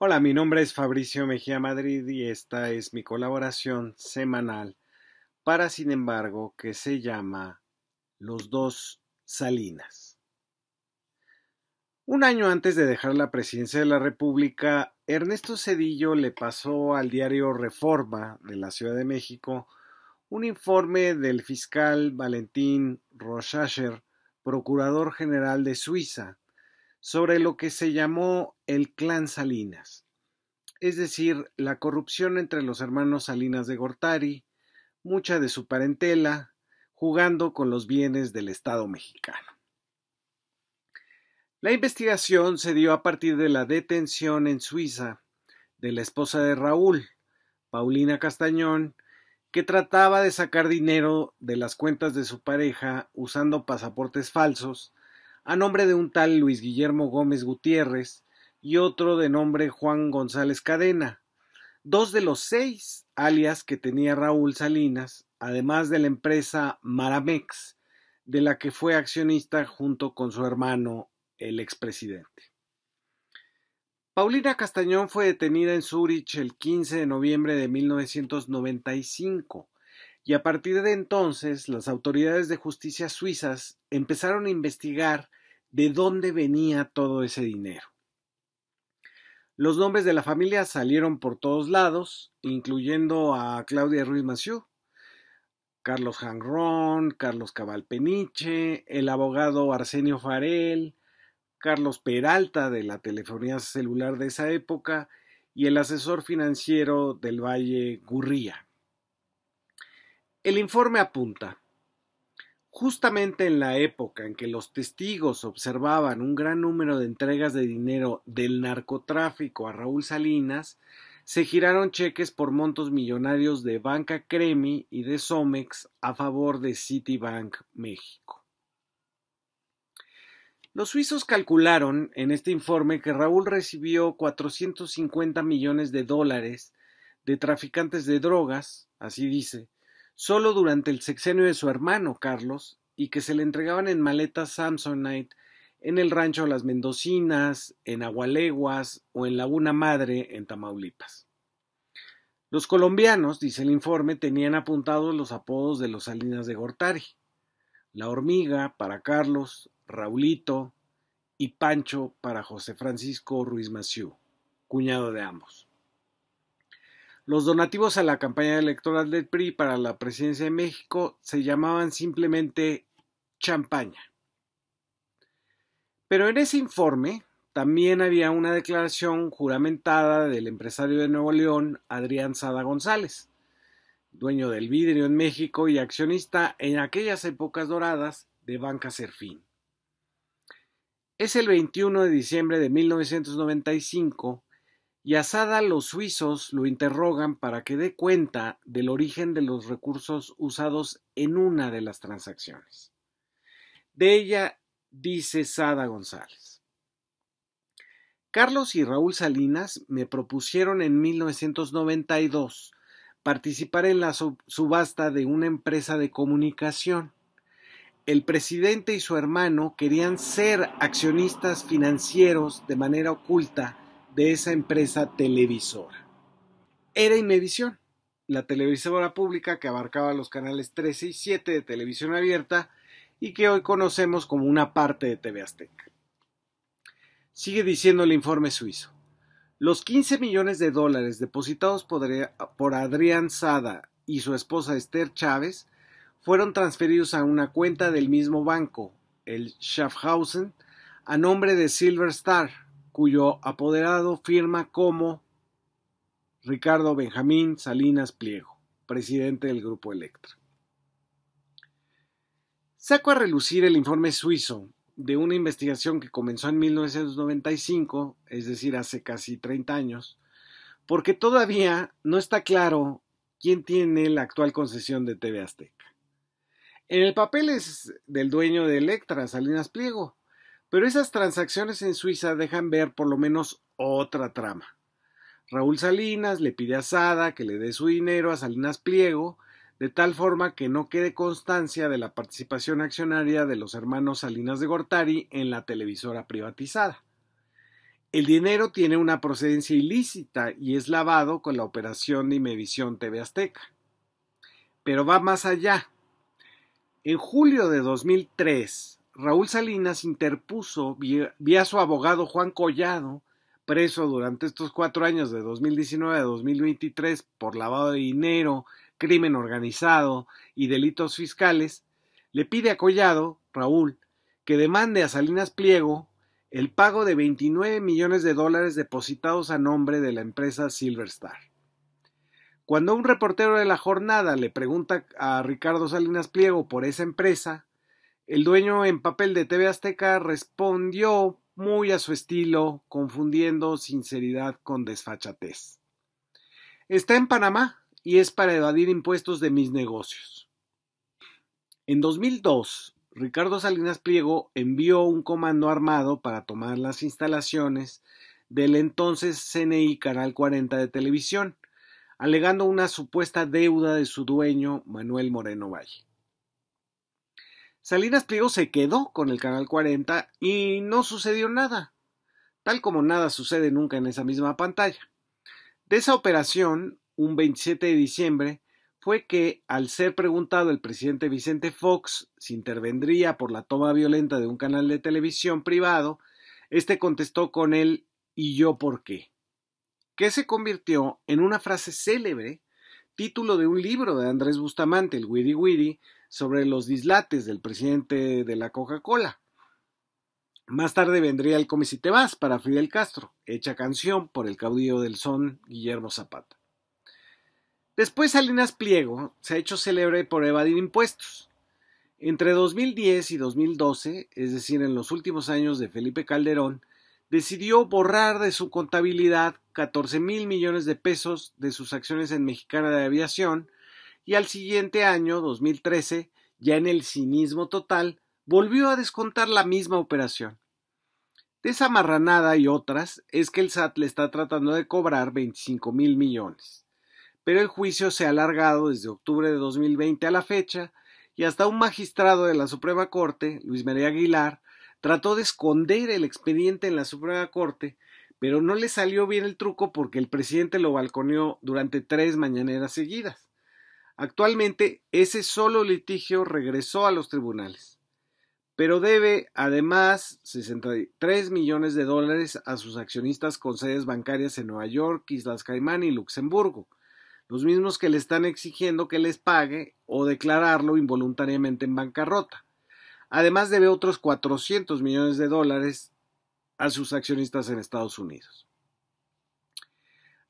Hola, mi nombre es Fabricio Mejía Madrid y esta es mi colaboración semanal para, sin embargo, que se llama Los dos Salinas. Un año antes de dejar la presidencia de la República, Ernesto Cedillo le pasó al diario Reforma de la Ciudad de México un informe del fiscal Valentín Rochacher, procurador general de Suiza, sobre lo que se llamó el clan Salinas, es decir, la corrupción entre los hermanos Salinas de Gortari, mucha de su parentela, jugando con los bienes del Estado mexicano. La investigación se dio a partir de la detención en Suiza de la esposa de Raúl, Paulina Castañón, que trataba de sacar dinero de las cuentas de su pareja usando pasaportes falsos a nombre de un tal Luis Guillermo Gómez Gutiérrez y otro de nombre Juan González Cadena, dos de los seis alias que tenía Raúl Salinas, además de la empresa Maramex, de la que fue accionista junto con su hermano, el expresidente. Paulina Castañón fue detenida en Zúrich el 15 de noviembre de 1995 y a partir de entonces las autoridades de justicia suizas empezaron a investigar de dónde venía todo ese dinero. Los nombres de la familia salieron por todos lados, incluyendo a Claudia Ruiz Maciú, Carlos Hangrón, Carlos Cabal Peniche, el abogado Arsenio Farel, Carlos Peralta de la telefonía celular de esa época y el asesor financiero del Valle Gurría. El informe apunta Justamente en la época en que los testigos observaban un gran número de entregas de dinero del narcotráfico a Raúl Salinas, se giraron cheques por montos millonarios de Banca Cremi y de Somex a favor de Citibank México. Los suizos calcularon en este informe que Raúl recibió 450 millones de dólares de traficantes de drogas, así dice, solo durante el sexenio de su hermano Carlos y que se le entregaban en maletas Samsonite en el rancho Las Mendocinas, en Agualeguas o en Laguna Madre, en Tamaulipas. Los colombianos, dice el informe, tenían apuntados los apodos de los Salinas de Gortari. La hormiga para Carlos, Raulito y Pancho para José Francisco Ruiz Maciú, cuñado de ambos. Los donativos a la campaña electoral del PRI para la presidencia de México se llamaban simplemente champaña. Pero en ese informe también había una declaración juramentada del empresario de Nuevo León, Adrián Sada González, dueño del vidrio en México y accionista en aquellas épocas doradas de Banca Serfín. Es el 21 de diciembre de 1995 y a Sada los suizos lo interrogan para que dé cuenta del origen de los recursos usados en una de las transacciones. De ella dice Sada González. Carlos y Raúl Salinas me propusieron en 1992 participar en la subasta de una empresa de comunicación. El presidente y su hermano querían ser accionistas financieros de manera oculta de esa empresa televisora. Era Imevisión, la televisora pública que abarcaba los canales 13 y 7 de televisión abierta y que hoy conocemos como una parte de TV Azteca. Sigue diciendo el informe suizo. Los 15 millones de dólares depositados por Adrián Sada y su esposa Esther Chávez fueron transferidos a una cuenta del mismo banco, el Schaffhausen, a nombre de Silver Star, cuyo apoderado firma como Ricardo Benjamín Salinas Pliego, presidente del Grupo Electra. Saco a relucir el informe suizo de una investigación que comenzó en 1995, es decir, hace casi 30 años, porque todavía no está claro quién tiene la actual concesión de TV Azteca. En el papel es del dueño de Electra, Salinas Pliego, pero esas transacciones en Suiza dejan ver por lo menos otra trama. Raúl Salinas le pide a Sada que le dé su dinero a Salinas Pliego, de tal forma que no quede constancia de la participación accionaria de los hermanos Salinas de Gortari en la televisora privatizada. El dinero tiene una procedencia ilícita y es lavado con la operación de Imevisión TV Azteca. Pero va más allá. En julio de 2003, Raúl Salinas interpuso, vía su abogado Juan Collado, preso durante estos cuatro años de 2019 a 2023 por lavado de dinero, crimen organizado y delitos fiscales, le pide a Collado, Raúl, que demande a Salinas Pliego el pago de 29 millones de dólares depositados a nombre de la empresa Silver Star. Cuando un reportero de la jornada le pregunta a Ricardo Salinas Pliego por esa empresa, el dueño en papel de TV Azteca respondió muy a su estilo, confundiendo sinceridad con desfachatez. Está en Panamá y es para evadir impuestos de mis negocios. En 2002, Ricardo Salinas Pliego envió un comando armado para tomar las instalaciones del entonces CNI Canal 40 de televisión, alegando una supuesta deuda de su dueño Manuel Moreno Valle. Salinas Pliego se quedó con el Canal 40 y no sucedió nada, tal como nada sucede nunca en esa misma pantalla. De esa operación, un 27 de diciembre, fue que, al ser preguntado el presidente Vicente Fox si intervendría por la toma violenta de un canal de televisión privado, este contestó con el, ¿y yo por qué? que se convirtió en una frase célebre, título de un libro de Andrés Bustamante, el Widi Widi, sobre los dislates del presidente de la Coca-Cola. Más tarde vendría el Come si te vas para Fidel Castro, hecha canción por el caudillo del son Guillermo Zapata. Después Salinas Pliego se ha hecho célebre por evadir impuestos. Entre 2010 y 2012, es decir, en los últimos años de Felipe Calderón, decidió borrar de su contabilidad 14 mil millones de pesos de sus acciones en Mexicana de Aviación, y al siguiente año, 2013, ya en el cinismo total, volvió a descontar la misma operación. De esa marranada y otras es que el SAT le está tratando de cobrar 25 mil millones. Pero el juicio se ha alargado desde octubre de 2020 a la fecha y hasta un magistrado de la Suprema Corte, Luis María Aguilar, trató de esconder el expediente en la Suprema Corte, pero no le salió bien el truco porque el presidente lo balconeó durante tres mañaneras seguidas. Actualmente ese solo litigio regresó a los tribunales, pero debe además 63 millones de dólares a sus accionistas con sedes bancarias en Nueva York, Islas Caimán y Luxemburgo, los mismos que le están exigiendo que les pague o declararlo involuntariamente en bancarrota. Además debe otros 400 millones de dólares a sus accionistas en Estados Unidos.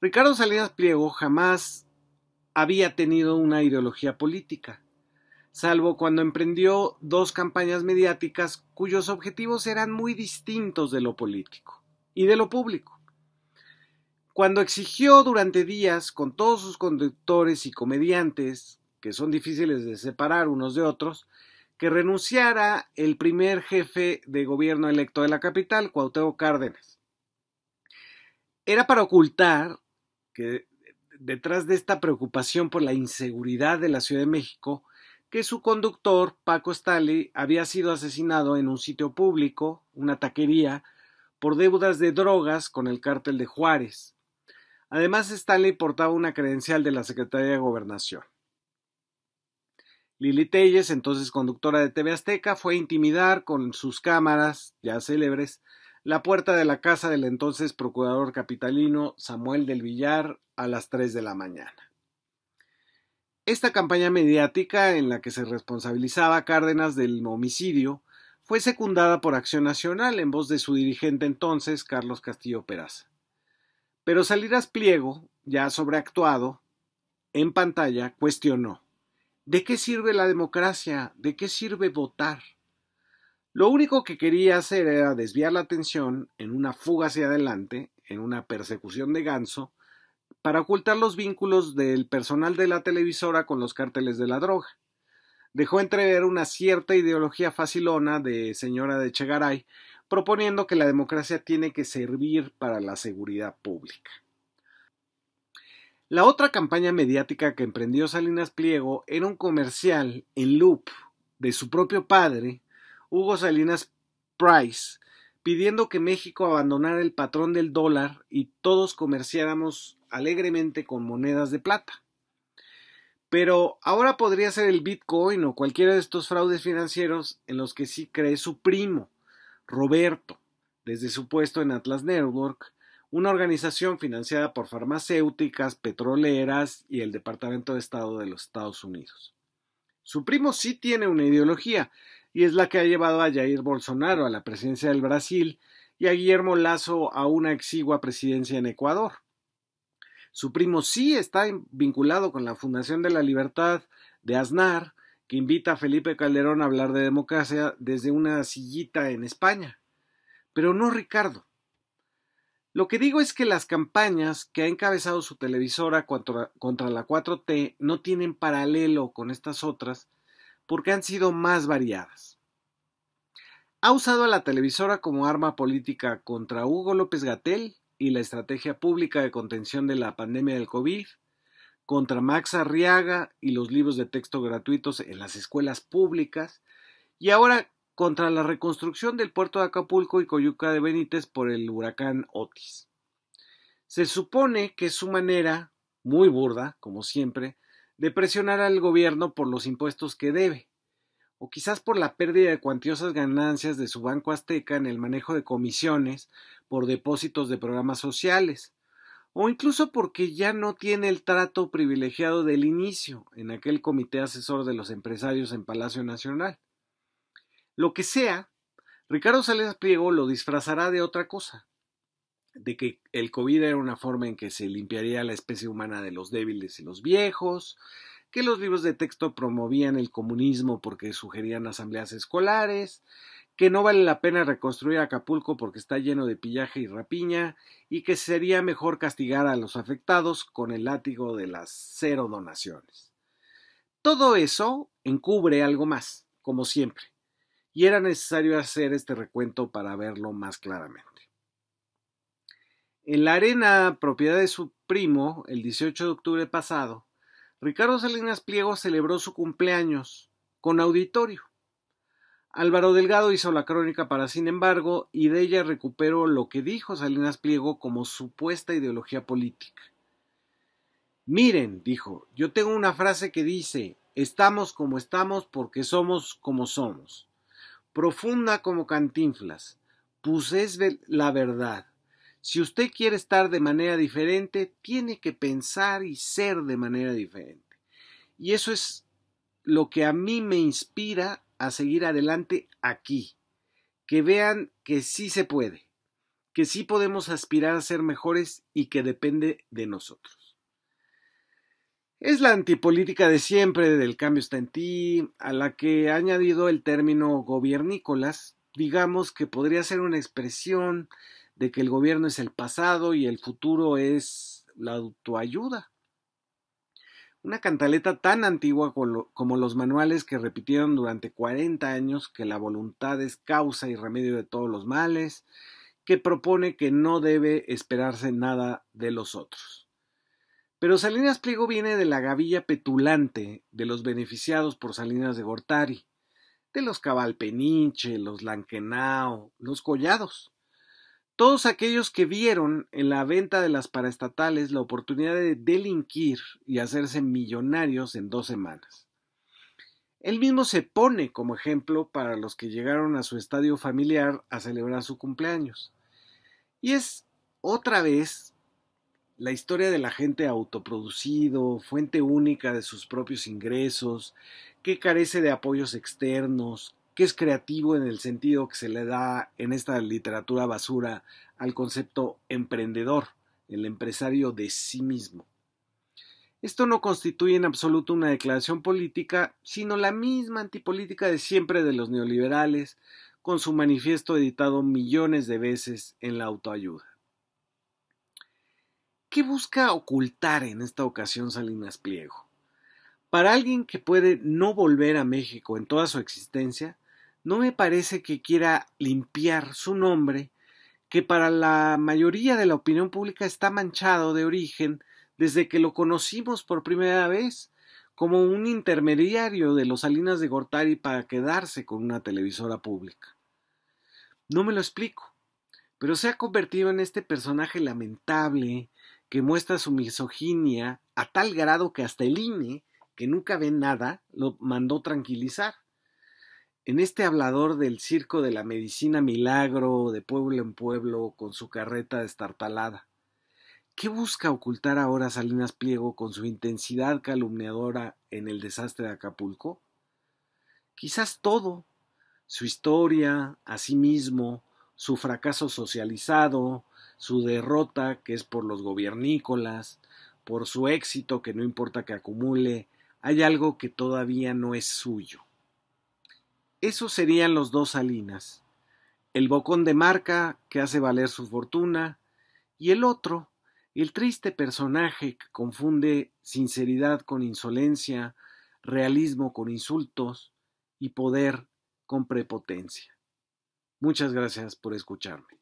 Ricardo Salinas Pliego jamás había tenido una ideología política, salvo cuando emprendió dos campañas mediáticas cuyos objetivos eran muy distintos de lo político y de lo público. Cuando exigió durante días con todos sus conductores y comediantes, que son difíciles de separar unos de otros, que renunciara el primer jefe de gobierno electo de la capital, Cuauhtémoc Cárdenas. Era para ocultar que detrás de esta preocupación por la inseguridad de la Ciudad de México que su conductor, Paco Staley, había sido asesinado en un sitio público, una taquería, por deudas de drogas con el cártel de Juárez. Además, Staley portaba una credencial de la Secretaría de Gobernación. Lili Telles, entonces conductora de TV Azteca, fue a intimidar con sus cámaras, ya célebres, la puerta de la casa del entonces procurador capitalino Samuel del Villar a las 3 de la mañana. Esta campaña mediática en la que se responsabilizaba Cárdenas del homicidio fue secundada por Acción Nacional en voz de su dirigente entonces, Carlos Castillo Peraza. Pero Salidas Pliego, ya sobreactuado, en pantalla cuestionó, ¿de qué sirve la democracia? ¿De qué sirve votar? Lo único que quería hacer era desviar la atención en una fuga hacia adelante, en una persecución de ganso, para ocultar los vínculos del personal de la televisora con los cárteles de la droga. Dejó entrever una cierta ideología facilona de señora de Chegaray, proponiendo que la democracia tiene que servir para la seguridad pública. La otra campaña mediática que emprendió Salinas Pliego era un comercial en loop de su propio padre, Hugo Salinas Price, pidiendo que México abandonara el patrón del dólar y todos comerciáramos alegremente con monedas de plata. Pero ahora podría ser el Bitcoin o cualquiera de estos fraudes financieros en los que sí cree su primo, Roberto, desde su puesto en Atlas Network, una organización financiada por farmacéuticas, petroleras y el Departamento de Estado de los Estados Unidos. Su primo sí tiene una ideología y es la que ha llevado a Jair Bolsonaro a la presidencia del Brasil y a Guillermo Lazo a una exigua presidencia en Ecuador. Su primo sí está vinculado con la Fundación de la Libertad de Aznar, que invita a Felipe Calderón a hablar de democracia desde una sillita en España. Pero no Ricardo. Lo que digo es que las campañas que ha encabezado su televisora contra, la 4T no tienen paralelo con estas otras porque han sido más variadas. Ha usado a la televisora como arma política contra Hugo López Gatel y la estrategia pública de contención de la pandemia del COVID, contra Max Arriaga y los libros de texto gratuitos en las escuelas públicas, y ahora contra la reconstrucción del puerto de Acapulco y Coyuca de Benítez por el huracán Otis. Se supone que su manera, muy burda, como siempre, de presionar al gobierno por los impuestos que debe, o quizás por la pérdida de cuantiosas ganancias de su Banco Azteca en el manejo de comisiones por depósitos de programas sociales, o incluso porque ya no tiene el trato privilegiado del inicio en aquel comité asesor de los empresarios en Palacio Nacional. Lo que sea, Ricardo Salinas Pliego lo disfrazará de otra cosa, de que el COVID era una forma en que se limpiaría la especie humana de los débiles y los viejos, que los libros de texto promovían el comunismo porque sugerían asambleas escolares, que no vale la pena reconstruir Acapulco porque está lleno de pillaje y rapiña, y que sería mejor castigar a los afectados con el látigo de las cero donaciones. Todo eso encubre algo más, como siempre, y era necesario hacer este recuento para verlo más claramente. En la arena propiedad de su primo, el 18 de octubre pasado, Ricardo Salinas Pliego celebró su cumpleaños con auditorio. Álvaro Delgado hizo la crónica para Sin embargo y de ella recuperó lo que dijo Salinas Pliego como supuesta ideología política. Miren, dijo, yo tengo una frase que dice, estamos como estamos porque somos como somos. Profunda como cantinflas, pues es la verdad. Si usted quiere estar de manera diferente, tiene que pensar y ser de manera diferente. Y eso es lo que a mí me inspira a seguir adelante aquí. Que vean que sí se puede, que sí podemos aspirar a ser mejores y que depende de nosotros. Es la antipolítica de siempre del cambio está en ti, a la que ha añadido el término gobiernícolas, digamos que podría ser una expresión de que el gobierno es el pasado y el futuro es la autoayuda. Una cantaleta tan antigua como los manuales que repitieron durante 40 años que la voluntad es causa y remedio de todos los males, que propone que no debe esperarse nada de los otros. Pero Salinas Pliego viene de la gavilla petulante de los beneficiados por Salinas de Gortari, de los Cabalpeniche, los Lanquenao, los Collados todos aquellos que vieron en la venta de las paraestatales la oportunidad de delinquir y hacerse millonarios en dos semanas. Él mismo se pone como ejemplo para los que llegaron a su estadio familiar a celebrar su cumpleaños. Y es otra vez la historia de la gente autoproducido, fuente única de sus propios ingresos, que carece de apoyos externos, que es creativo en el sentido que se le da en esta literatura basura al concepto emprendedor, el empresario de sí mismo. Esto no constituye en absoluto una declaración política, sino la misma antipolítica de siempre de los neoliberales, con su manifiesto editado millones de veces en la autoayuda. ¿Qué busca ocultar en esta ocasión Salinas Pliego? Para alguien que puede no volver a México en toda su existencia, no me parece que quiera limpiar su nombre, que para la mayoría de la opinión pública está manchado de origen desde que lo conocimos por primera vez como un intermediario de los Salinas de Gortari para quedarse con una televisora pública. No me lo explico, pero se ha convertido en este personaje lamentable que muestra su misoginia a tal grado que hasta el INE, que nunca ve nada, lo mandó tranquilizar en este hablador del circo de la medicina milagro de pueblo en pueblo con su carreta destartalada. ¿Qué busca ocultar ahora Salinas Pliego con su intensidad calumniadora en el desastre de Acapulco? Quizás todo, su historia, a sí mismo, su fracaso socializado, su derrota que es por los gobiernícolas, por su éxito que no importa que acumule, hay algo que todavía no es suyo. Esos serían los dos Salinas, el bocón de marca que hace valer su fortuna y el otro, el triste personaje que confunde sinceridad con insolencia, realismo con insultos y poder con prepotencia. Muchas gracias por escucharme.